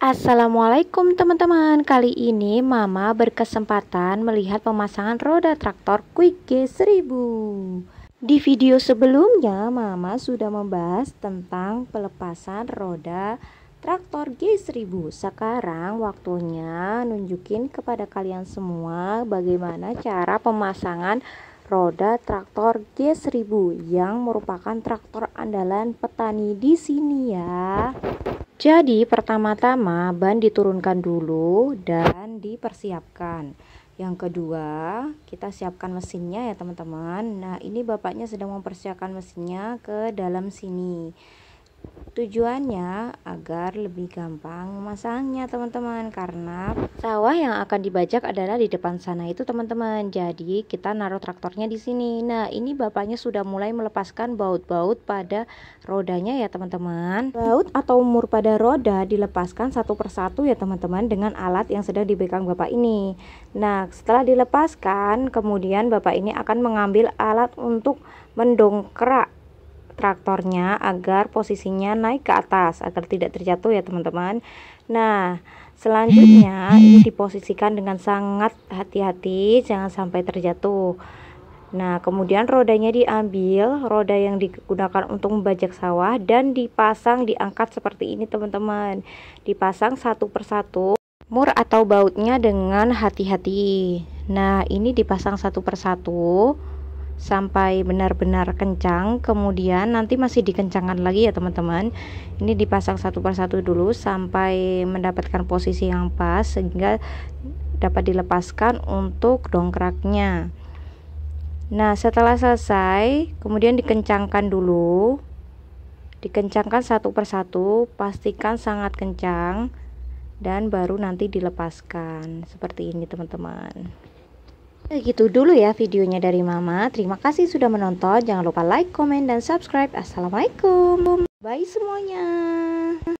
Assalamualaikum teman-teman Kali ini mama berkesempatan melihat pemasangan roda traktor Quick G1000 Di video sebelumnya mama sudah membahas tentang pelepasan roda traktor G1000 Sekarang waktunya nunjukin kepada kalian semua bagaimana cara pemasangan roda traktor G1000 yang merupakan traktor andalan petani di sini ya. Jadi pertama-tama ban diturunkan dulu dan dipersiapkan. Yang kedua, kita siapkan mesinnya ya teman-teman. Nah, ini bapaknya sedang mempersiapkan mesinnya ke dalam sini. Tujuannya agar lebih gampang memasangnya teman-teman karena sawah yang akan dibajak adalah di depan sana itu teman-teman. Jadi kita naruh traktornya di sini. Nah, ini bapaknya sudah mulai melepaskan baut-baut pada rodanya ya teman-teman. Baut atau umur pada roda dilepaskan satu persatu ya teman-teman dengan alat yang sedang dipegang bapak ini. Nah, setelah dilepaskan kemudian bapak ini akan mengambil alat untuk mendongkrak traktornya agar posisinya naik ke atas agar tidak terjatuh ya teman-teman. Nah, selanjutnya ini diposisikan dengan sangat hati-hati jangan sampai terjatuh. Nah, kemudian rodanya diambil, roda yang digunakan untuk membajak sawah dan dipasang diangkat seperti ini, teman-teman. Dipasang satu persatu mur atau bautnya dengan hati-hati. Nah, ini dipasang satu persatu sampai benar-benar kencang kemudian nanti masih dikencangkan lagi ya teman-teman ini dipasang satu persatu dulu sampai mendapatkan posisi yang pas sehingga dapat dilepaskan untuk dongkraknya nah setelah selesai kemudian dikencangkan dulu dikencangkan satu persatu pastikan sangat kencang dan baru nanti dilepaskan seperti ini teman-teman Begitu dulu ya videonya dari Mama. Terima kasih sudah menonton. Jangan lupa like, komen, dan subscribe. Assalamualaikum. Bye semuanya.